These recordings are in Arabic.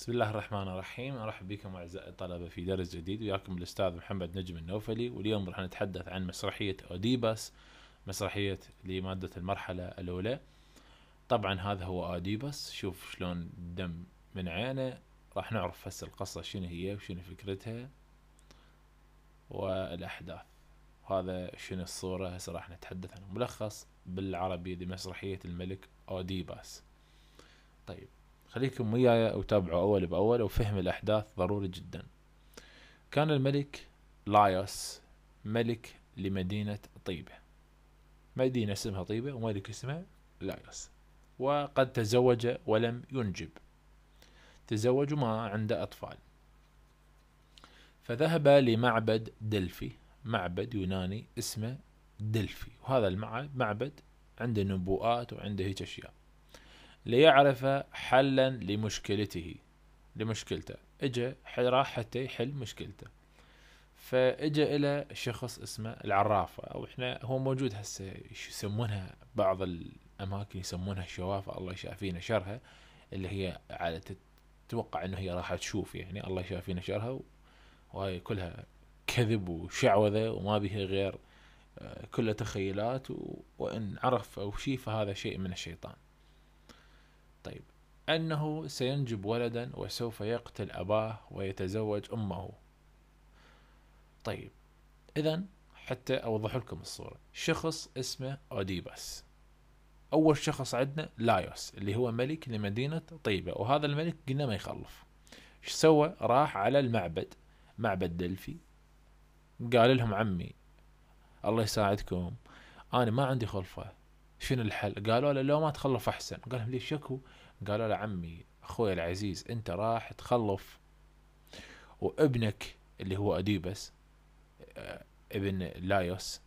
بسم الله الرحمن الرحيم ارحب بكم اعزائي الطلبه في درس جديد وياكم الاستاذ محمد نجم النوفلي واليوم راح نتحدث عن مسرحيه اوديباس مسرحيه لماده المرحله الاولى طبعا هذا هو اوديباس شوف شلون دم من عينه راح نعرف هسه القصه شنو هي وشنو فكرتها والاحداث وهذا شنو الصوره هسه راح نتحدث عن ملخص بالعربي لمسرحيه الملك اوديباس طيب خليكم وياي وتابعوا أول بأول وفهم الأحداث ضروري جدا كان الملك لايوس ملك لمدينة طيبة مدينة اسمها طيبة وملك اسمه لايوس وقد تزوج ولم ينجب تزوج وما عنده أطفال فذهب لمعبد دلفي معبد يوناني اسمه دلفي وهذا المعبد عنده نبوءات وعنده هيك أشياء ليعرف حلا لمشكلته لمشكلته اجى راح حتى يحل مشكلته فاجى الى شخص اسمه العرافة او احنا هو موجود هسه يسمونها بعض الاماكن يسمونها الشوافة الله يشافينا شرها اللي هي على تتوقع انه هي راح تشوف يعني الله يشافينا شرها وهاي كلها كذب وشعوذة وما بها غير آه، كلها تخيلات وان عرف او شيء فهذا شيء من الشيطان طيب أنه سينجب ولدا وسوف يقتل أباه ويتزوج أمه طيب إذا حتى أوضح لكم الصورة شخص اسمه أوديباس أول شخص عندنا لايوس اللي هو ملك لمدينة طيبة وهذا الملك قلنا ما يخلف شو سوى راح على المعبد معبد دلفي قال لهم عمي الله يساعدكم أنا ما عندي خلفة شنو الحل قالوا له لو ما تخلف احسن قال لهم ليش شكو قالوا له عمي اخوي العزيز انت راح تخلف وابنك اللي هو اديبس آه، ابن لايوس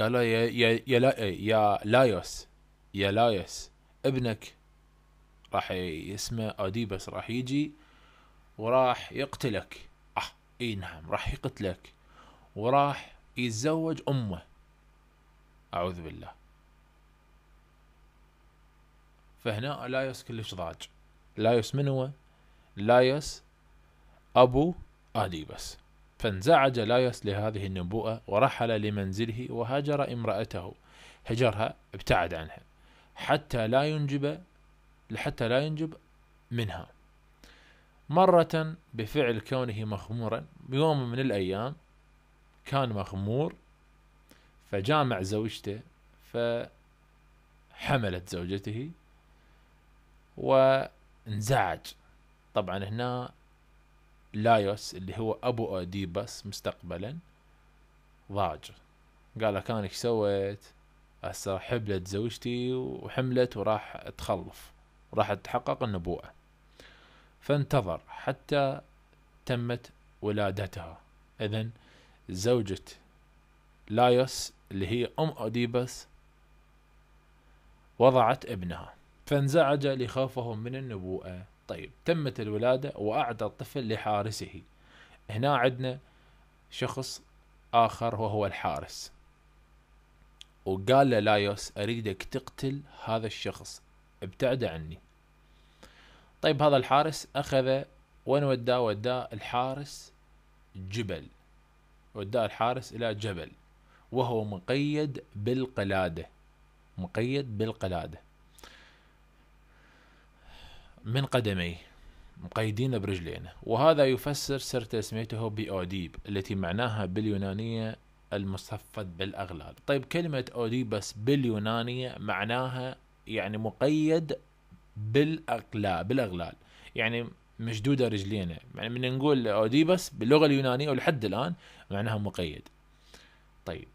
قالوا يا يا يا, لا يا لايوس يا لايوس ابنك راح اسمه اديبس راح يجي وراح يقتلك اه اي نعم راح يقتلك وراح يتزوج امه أعوذ بالله فهنا لايوس كلش ضاج لايوس من هو لايوس أبو آديبس فانزعج لايوس لهذه النبوءة ورحل لمنزله وهاجر امرأته هجرها ابتعد عنها حتى لا ينجب لحتى لا ينجب منها مرة بفعل كونه مخمورا بيوم من الأيام كان مخمور فجامع زوجته فحملت زوجته وانزعج طبعا هنا لايوس اللي هو ابو اوديبس مستقبلا ضاج قال كان ايش سويت هسه حبلت زوجتي وحملت وراح تخلف وراح تحقق النبوءة فانتظر حتى تمت ولادتها اذا زوجة لايوس اللي هي أم أوديبس وضعت ابنها فانزعج لخوفه من النبوءة طيب تمت الولادة وأعدى الطفل لحارسه هنا عندنا شخص آخر وهو الحارس وقال له لايوس أريدك تقتل هذا الشخص ابتعد عني طيب هذا الحارس أخذ وين وداه وداه الحارس جبل وداه الحارس إلى جبل وهو مقيد بالقلادة مقيد بالقلادة من قدميه مقيدين برجلينا وهذا يفسر سر تسميته بأوديب التي معناها باليونانية المصفد بالأغلال طيب كلمة أوديبس باليونانية معناها يعني مقيد بالأقلاء بالأغلال يعني مشدودة رجلينا يعني من نقول أوديبس باللغة اليونانية ولحد الآن معناها مقيد طيب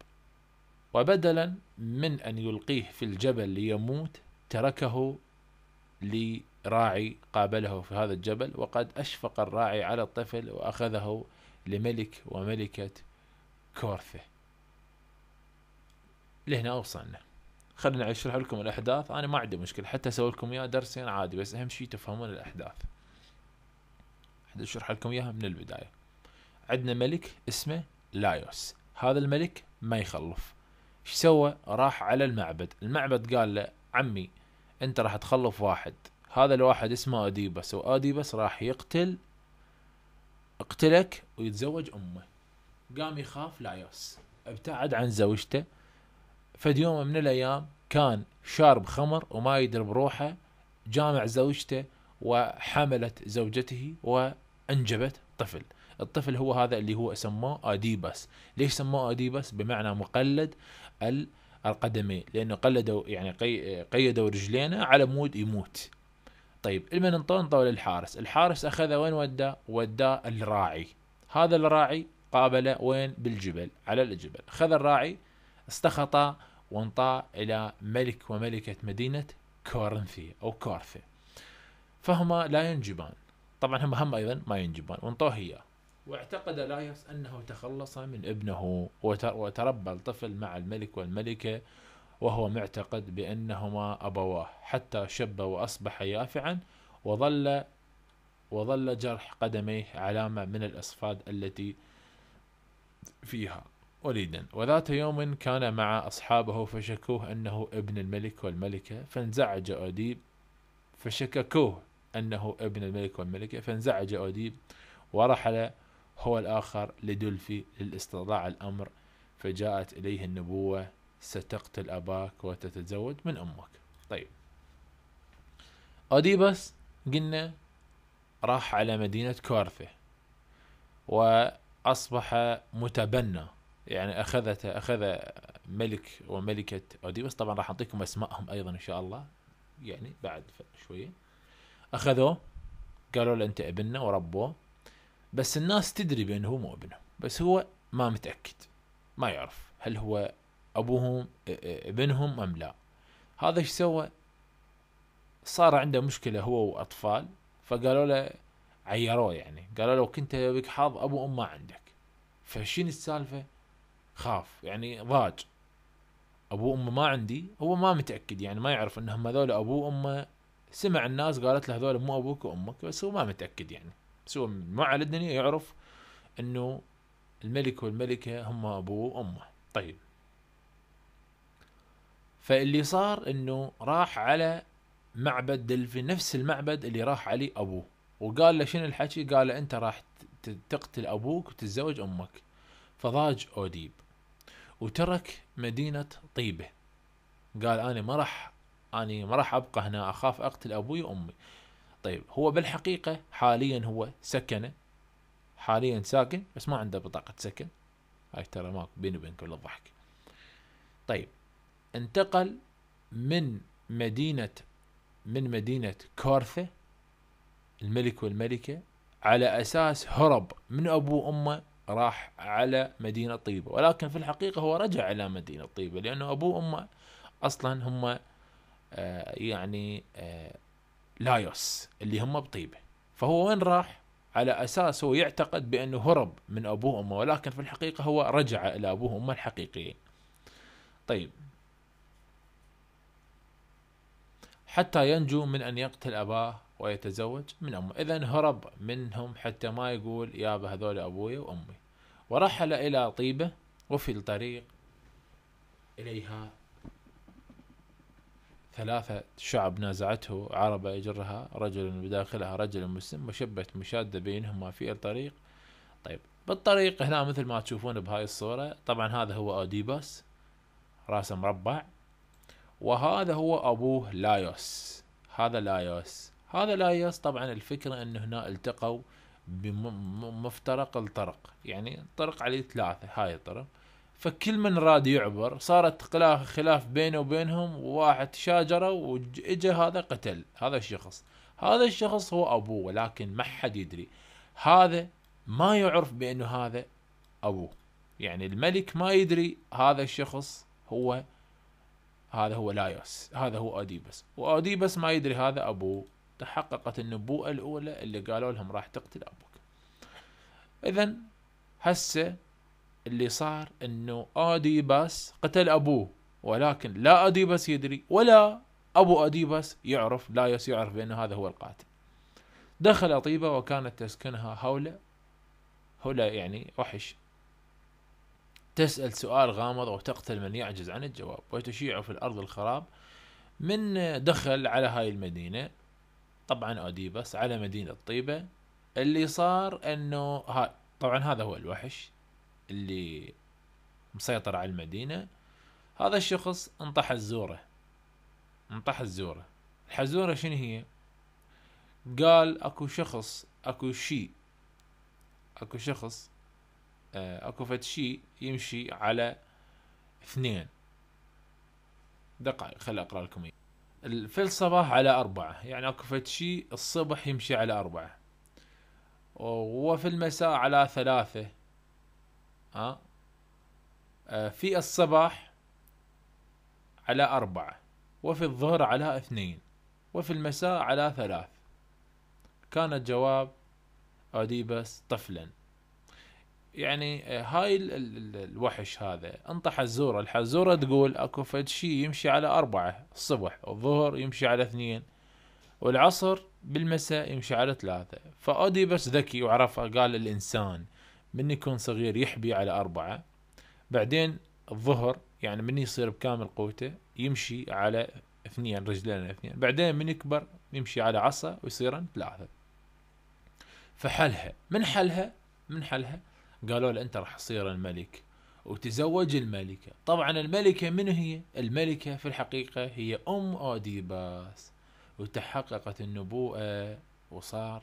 وبدلا من أن يلقيه في الجبل ليموت تركه لراعي قابله في هذا الجبل وقد أشفق الراعي على الطفل وأخذه لملك وملكة كورثة لهنا وصلنا خلينا اشرح لكم الاحداث انا ما عندي مشكله حتى اسوي لكم اياه درسين عادي بس اهم شيء تفهمون الاحداث اشرح لكم اياها من البدايه عندنا ملك اسمه لايوس هذا الملك ما يخلف شو سوى راح على المعبد المعبد قال له عمي انت راح تخلف واحد هذا الواحد اسمه اديبس واديبس راح يقتل اقتلك ويتزوج امه قام يخاف لايوس، ابتعد عن زوجته فد يوم من الايام كان شارب خمر وما يدري بروحه جامع زوجته وحملت زوجته وانجبت طفل الطفل هو هذا اللي هو سماه اديبس ليش سماه اديبس بمعنى مقلد القدمين لانه قلدوا يعني قيدوا رجلينا على مود يموت طيب المن انطوا للحارس الحارس اخذه وين وداه وداه الراعي هذا الراعي قابله وين بالجبل على الجبل اخذ الراعي استخطى وانطاه الى ملك وملكه مدينه كورنثي او كورثه فهما لا ينجبان طبعا هم هم ايضا ما ينجبان وانطوه اياه واعتقد لايوس أنه تخلص من ابنه وتربى الطفل مع الملك والملكة وهو معتقد بأنهما أبواه حتى شب وأصبح يافعا وظل وظل جرح قدميه علامة من الأصفاد التي فيها وليدا وذات يوم كان مع أصحابه فشكوه أنه ابن الملك والملكة فانزعج أوديب فشككوه أنه ابن الملك والملكة فانزعج أوديب ورحل هو الآخر لدلفي للاستطلاع الأمر فجاءت إليه النبوة ستقتل أباك وتتزوج من أمك طيب أوديبس قلنا راح على مدينة كارثة وأصبح متبنى يعني أخذت أخذ ملك وملكة أوديبس طبعا راح أعطيكم أسمائهم أيضا إن شاء الله يعني بعد شوية أخذوه قالوا له أنت ابننا وربوه بس الناس تدري بأنه هو مو ابنه بس هو ما متأكد ما يعرف هل هو أبوهم ابنهم أم لا هذا ايش سوى صار عنده مشكلة هو وأطفال فقالوا له عيروه يعني قالوا لو كنت بك حظ أبو أم ما عندك فشين السالفة خاف يعني ضاج أبو أمه ما عندي هو ما متأكد يعني ما يعرف أنهم هذول أبوه أمه سمع الناس قالت له هذول مو أبوك وأمك بس هو ما متأكد يعني سوى من معلى الدنيا يعرف انه الملك والملكة هم ابوه وامه طيب فاللي صار انه راح على معبد دلفي نفس المعبد اللي راح عليه ابوه وقال له شنو الحكي قال له انت راح تقتل ابوك وتتزوج امك فضاج اوديب وترك مدينة طيبة قال انا ما راح اني ما راح ابقى هنا اخاف اقتل ابوي وامي طيب هو بالحقيقة حاليا هو سكنه حاليا ساكن بس ما عنده بطاقة سكن هاي ترى ماكو بيني وبينك ولا الضحك طيب انتقل من مدينة من مدينة كورثة الملك والملكة على أساس هرب من أبوه وأمه راح على مدينة طيبة ولكن في الحقيقة هو رجع إلى مدينة طيبة لأنه أبوه وأمه أصلا هم آه، يعني آه، لايوس اللي هم بطيبه فهو وين راح على اساس هو يعتقد بانه هرب من ابوه وامه ولكن في الحقيقه هو رجع الى ابوه وامه الحقيقيين طيب حتى ينجو من ان يقتل اباه ويتزوج من امه اذا هرب منهم حتى ما يقول يابا هذول ابوي وامي ورحل الى طيبه وفي الطريق اليها ثلاثة شعب نازعته عربة يجرها رجل بداخلها رجل مسلم وشبت مشادة بينهما في الطريق طيب بالطريق هنا مثل ما تشوفون بهاي الصورة طبعا هذا هو أوديباس راسه مربع وهذا هو أبوه لايوس هذا لايوس هذا لايوس طبعا الفكرة أن هنا التقوا بمفترق الطرق يعني طرق عليه ثلاثة هاي الطرق فكل من راد يعبر صارت خلاف بينه وبينهم وواحد شاجرة واجا هذا قتل هذا الشخص هذا الشخص هو ابوه ولكن ما حد يدري هذا ما يعرف بانه هذا ابوه يعني الملك ما يدري هذا الشخص هو هذا هو لايوس هذا هو اوديبس واوديبس ما يدري هذا ابوه تحققت النبوءة الاولى اللي قالوا لهم راح تقتل ابوك اذا هسه اللي صار انه اوديباس قتل ابوه ولكن لا اوديباس يدري ولا ابو اوديباس يعرف لايوس يعرف بان هذا هو القاتل دخل أطيبة وكانت تسكنها هولة هولة يعني وحش تسأل سؤال غامض وتقتل من يعجز عن الجواب وتشيع في الأرض الخراب من دخل على هاي المدينة طبعا أوديبس على مدينة طيبة اللي صار أنه هاي طبعا هذا هو الوحش اللي مسيطر على المدينة هذا الشخص انطح الزورة انطح الزورة الحزورة شنو هي قال اكو شخص اكو شي اكو شخص آه، اكو فد شي يمشي على اثنين دقائق خل اقرا لكم في الصباح على أربعة يعني أكو فتشي الصبح يمشي على أربعة وفي المساء على ثلاثة اه, آه في الصباح على أربعة وفي الظهر على اثنين وفي المساء على ثلاث كان جواب أوديبس طفلا يعني آه، هاي الوحش هذا انطح الزورة الحزورة تقول اكو فد شي يمشي على أربعة الصبح والظهر يمشي على اثنين والعصر بالمساء يمشي على ثلاثة فأوديبس ذكي وعرفها قال الإنسان من يكون صغير يحبي على أربعة بعدين الظهر يعني من يصير بكامل قوته يمشي على اثنين رجلين اثنين بعدين من يكبر يمشي على عصا ويصيرن ثلاثة فحلها من حلها من حلها قالوا له انت راح تصير الملك وتزوج الملكة طبعا الملكة من هي الملكة في الحقيقة هي أم أوديباس وتحققت النبوءة وصار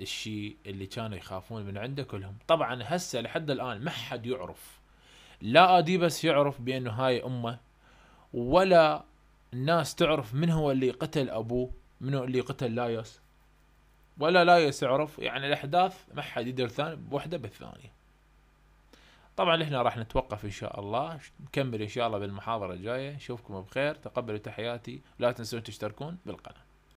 الشيء اللي كانوا يخافون من عنده كلهم طبعا هسه لحد الان ما حد يعرف لا اديبس يعرف بانه هاي امه ولا الناس تعرف من هو اللي قتل ابوه من اللي قتل لايوس ولا لايوس يعرف يعني الاحداث ما حد يدري ثاني بوحده بالثانيه طبعا احنا راح نتوقف ان شاء الله نكمل ان شاء الله بالمحاضره الجايه نشوفكم بخير تقبلوا تحياتي لا تنسون تشتركون بالقناه